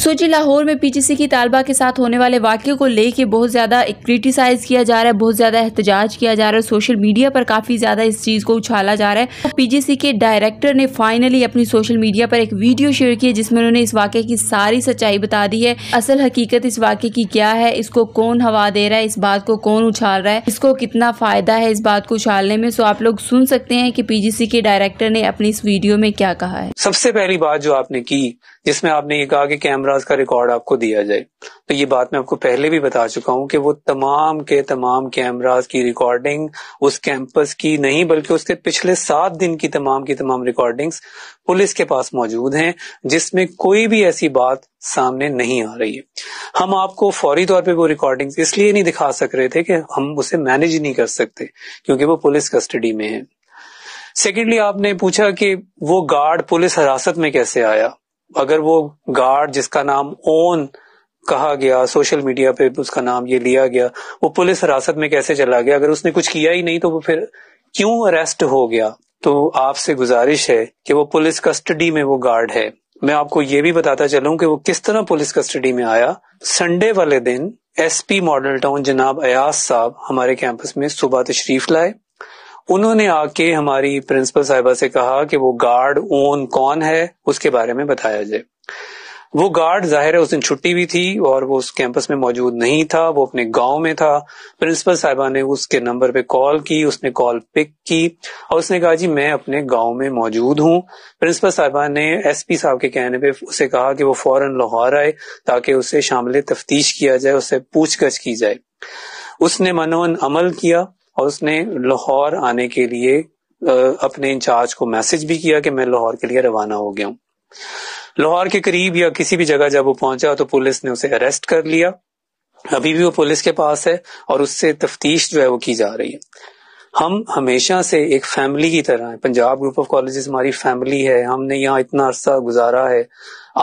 सोची लाहौर में पीटीसी की तालबा के साथ होने वाले वाक्य को लेके बहुत ज़्यादा क्रिटिसाइज़ किया जा रहा है बहुत ज़्यादा एहतजाज किया जा रहा है सोशल मीडिया पर काफ़ी ज़्यादा इस चीज़ को उछाला जा रहा है तो पीजीसी के डायरेक्टर ने फाइनली अपनी सोशल मीडिया पर एक वीडियो शेयर किया जिसमें उन्होंने इस वाक्य की सारी सच्चाई बता दी है असल हकीकत इस वाक्य की क्या है इसको कौन हवा दे रहा है इस बात को कौन उछाल रहा है इसको कितना फ़ायदा है इस बात को उछालने में सो आप लोग सुन सकते हैं की पीजीसी के डायरेक्टर ने अपनी इस वीडियो में क्या कहा है सबसे पहली बात जो आपने की जिसमें आपने ये कहा कि कैमराज का रिकॉर्ड आपको दिया जाए तो ये बात मैं आपको पहले भी बता चुका हूं कि वो तमाम के तमाम कैमराज की रिकॉर्डिंग उस कैंपस की नहीं बल्कि उसके पिछले सात दिन की तमाम की तमाम रिकॉर्डिंग्स पुलिस के पास मौजूद हैं जिसमें कोई भी ऐसी बात सामने नहीं आ रही है हम आपको फौरी तौर पर वो रिकॉर्डिंग इसलिए नहीं दिखा सक रहे थे कि हम उसे मैनेज नहीं कर सकते क्योंकि वो पुलिस कस्टडी में है सेकेंडली आपने पूछा कि वो गार्ड पुलिस हिरासत में कैसे आया अगर वो गार्ड जिसका नाम ओन कहा गया सोशल मीडिया पे उसका नाम ये लिया गया वो पुलिस हिरासत में कैसे चला गया अगर उसने कुछ किया ही नहीं तो वो फिर क्यों अरेस्ट हो गया तो आपसे गुजारिश है कि वो पुलिस कस्टडी में वो गार्ड है मैं आपको ये भी बताता चलूं कि वो किस तरह पुलिस कस्टडी में आया संडे वाले दिन एसपी मॉडल टाउन जनाब अयाज साहब हमारे कैंपस में सुबह तशरीफ लाए उन्होंने आके हमारी प्रिंसिपल साहिबा से कहा कि वो गार्ड ओन कौन है उसके बारे में बताया जाए वो गार्ड जाहिर है उस दिन छुट्टी भी थी और वो उस कैंपस में मौजूद नहीं था वो अपने गांव में था प्रिंसिपल साहिबा ने उसके नंबर पे कॉल की उसने कॉल पिक की और उसने कहा जी मैं अपने गांव में मौजूद हूं प्रिंसिपल साहिबा ने एसपी साहब के कहने पे उसे कहा कि वो फौरन लाहौर आए ताकि उसे शामिल तफ्तीश किया जाए उससे पूछगछ की जाए उसने मनोन अमल किया और उसने लाहौर आने के लिए अपने इंचार्ज को मैसेज भी किया कि मैं लाहौर के लिए रवाना हो गया हूँ लाहौर के करीब या किसी भी जगह जब वो पहुंचा तो पुलिस ने उसे अरेस्ट कर लिया अभी भी वो पुलिस के पास है और उससे तफ्तीश जो है वो की जा रही है हम हमेशा से एक फैमिली की तरह है पंजाब ग्रुप ऑफ कॉलेजेस हमारी फैमिली है हमने यहाँ इतना अरसा गुजारा है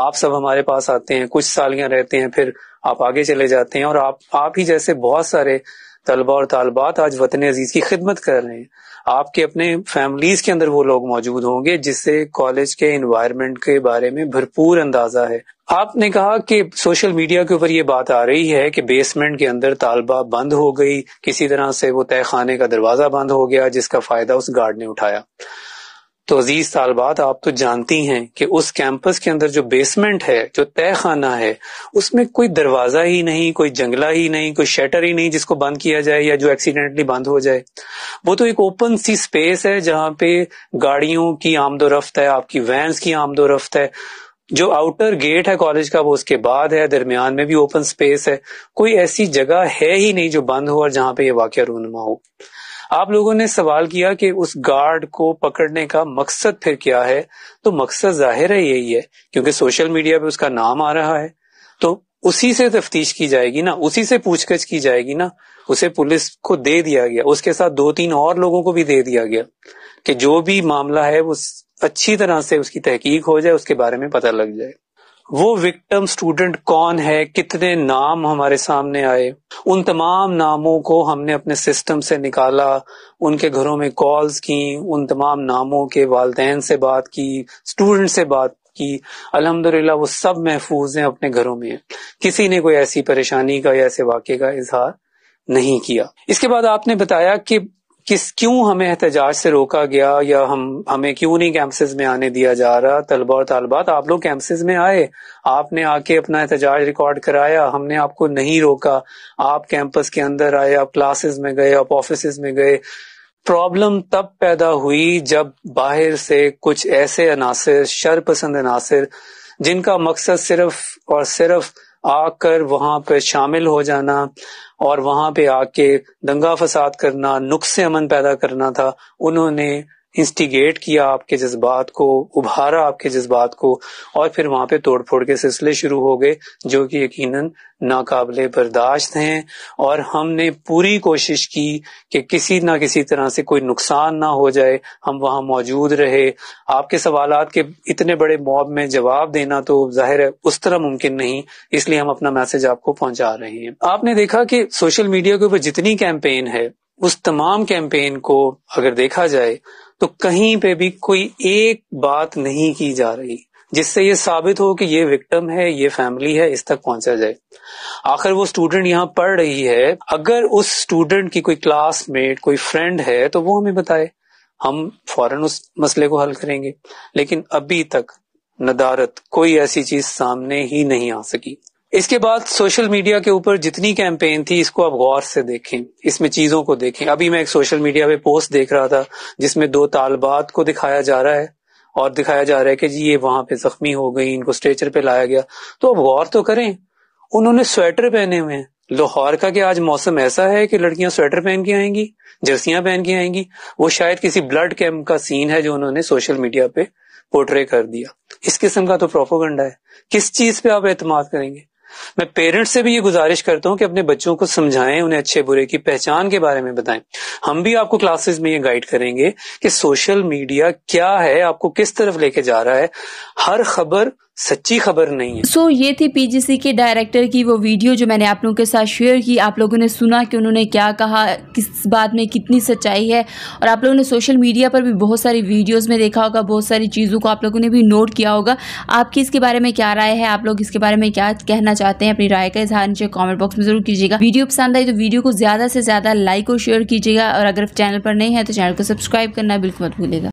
आप सब हमारे पास आते हैं कुछ साल यहाँ रहते हैं फिर आप आगे चले जाते हैं और आप आप ही जैसे बहुत सारे तलबा और तालबात आज वतन अजीज की खिदमत कर रहे हैं आपके अपने फैमिलीज के अंदर वो लोग मौजूद होंगे जिससे कॉलेज के इन्वायरमेंट के बारे में भरपूर अंदाजा है आपने कहा कि सोशल मीडिया के ऊपर ये बात आ रही है कि बेसमेंट के अंदर तालबा बंद हो गई किसी तरह से वो तय खाने का दरवाजा बंद हो गया जिसका फायदा उस गार्ड ने उठाया तो अजीज साल बाद आप तो जानती हैं कि उस कैंपस के अंदर जो बेसमेंट है जो तय खाना है उसमें कोई दरवाजा ही नहीं कोई जंगला ही नहीं कोई शटर ही नहीं जिसको बंद किया जाए या जो एक्सीडेंटली बंद हो जाए वो तो एक ओपन सी स्पेस है जहां पे गाड़ियों की आमदोरफ्त है आपकी वैन्स की आमदोरफ्त है जो आउटर गेट है कॉलेज का वो उसके बाद है दरमियान में भी ओपन स्पेस है कोई ऐसी जगह है ही नहीं जो बंद हो और जहां पे ये वाक्य रूनमा हो आप लोगों ने सवाल किया कि उस गार्ड को पकड़ने का मकसद फिर क्या है तो मकसद जाहिर है यही है क्योंकि सोशल मीडिया पे उसका नाम आ रहा है तो उसी से तफ्तीश की जाएगी ना उसी से पूछताछ की जाएगी ना उसे पुलिस को दे दिया गया उसके साथ दो तीन और लोगों को भी दे दिया गया कि जो भी मामला है वो अच्छी तरह से उसकी तहकीक हो जाए उसके बारे में पता लग जाए वो विक्टिम स्टूडेंट कौन है कितने नाम हमारे सामने आए उन तमाम नामों को हमने अपने सिस्टम से निकाला उनके घरों में कॉल्स की उन तमाम नामों के वालदेन से बात की स्टूडेंट से बात की अलहमदुल्ला वो सब महफूज हैं अपने घरों में किसी ने कोई ऐसी परेशानी का या ऐसे वाक्य का इजहार नहीं किया इसके बाद आपने बताया कि किस क्यों हमें एहतजाज से रोका गया या हम हमें क्यों नहीं कैंपसेज में आने दिया जा रहा तलबा और तालबात आप लोग कैंपसेज में आए आपने आके अपना एहतजाज रिकॉर्ड कराया हमने आपको नहीं रोका आप कैंपस के अंदर आए आप क्लासेस में गए आप ऑफिस में गए प्रॉब्लम तब पैदा हुई जब बाहर से कुछ ऐसे अनासर शर पसंद अनासर जिनका मकसद सिर्फ और सिर्फ आकर वहां पर शामिल हो जाना और वहां पे आके दंगा फसाद करना नुक्स से अमन पैदा करना था उन्होंने इंस्टिगेट किया आपके जज्बात को उभारा आपके जज्बात को और फिर वहां पे तोड़ फोड़ के सिलसिले शुरू हो गए जो कि यकीनन नाकाबले बर्दाश्त हैं और हमने पूरी कोशिश की कि किसी ना किसी तरह से कोई नुकसान ना हो जाए हम वहां मौजूद रहे आपके सवाल के इतने बड़े मॉब में जवाब देना तो जाहिर है उस तरह मुमकिन नहीं इसलिए हम अपना मैसेज आपको पहुंचा रहे हैं आपने देखा कि सोशल मीडिया के ऊपर जितनी कैंपेन है उस तमाम कैंपेन को अगर देखा जाए तो कहीं पे भी कोई एक बात नहीं की जा रही जिससे ये साबित हो कि ये विक्टिम है ये फैमिली है इस तक पहुंचा जाए आखिर वो स्टूडेंट यहाँ पढ़ रही है अगर उस स्टूडेंट की कोई क्लासमेट कोई फ्रेंड है तो वो हमें बताए हम फौरन उस मसले को हल करेंगे लेकिन अभी तक नदारत कोई ऐसी चीज सामने ही नहीं आ सकी इसके बाद सोशल मीडिया के ऊपर जितनी कैंपेन थी इसको आप गौर से देखें इसमें चीजों को देखें अभी मैं एक सोशल मीडिया पे पोस्ट देख रहा था जिसमें दो तालबात को दिखाया जा रहा है और दिखाया जा रहा है कि जी ये वहां पे जख्मी हो गई इनको स्ट्रेचर पे लाया गया तो अब गौर तो करें उन्होंने स्वेटर पहने हुए हैं लाहौर का कि आज मौसम ऐसा है कि लड़कियां स्वेटर पहन के आएंगी जर्सियां पहन के आएंगी वो शायद किसी ब्लड कैंप का सीन है जो उन्होंने सोशल मीडिया पे पोर्ट्रे कर दिया इस किस्म का तो प्रोपोगंडा है किस चीज पे आप एतम करेंगे मैं पेरेंट्स से भी ये गुजारिश करता हूँ कि अपने बच्चों को समझाएं उन्हें अच्छे बुरे की पहचान के बारे में बताएं हम भी आपको क्लासेस में ये गाइड करेंगे कि सोशल मीडिया क्या है आपको किस तरफ लेके जा रहा है हर खबर सच्ची खबर नहीं है सो so, ये थी पीजीसी के डायरेक्टर की वो वीडियो जो मैंने आप लोगों के साथ शेयर की आप लोगों ने सुना कि उन्होंने क्या कहा किस बात में कितनी सच्चाई है और आप लोगों ने सोशल मीडिया पर भी बहुत सारी वीडियोस में देखा होगा बहुत सारी चीज़ों को आप लोगों ने भी नोट किया होगा आपकी इसके बारे में क्या राय है आप लोग इसके बारे में क्या कहना चाहते हैं अपनी राय का इजहार नीचे कॉमेंट बॉक्स में जरूर कीजिएगा वीडियो पसंद आई तो वीडियो को ज़्यादा से ज़्यादा लाइक और शेयर कीजिएगा और अगर चैनल पर नहीं है तो चैनल को सब्सक्राइब करना बिल्कुल मत भूलेगा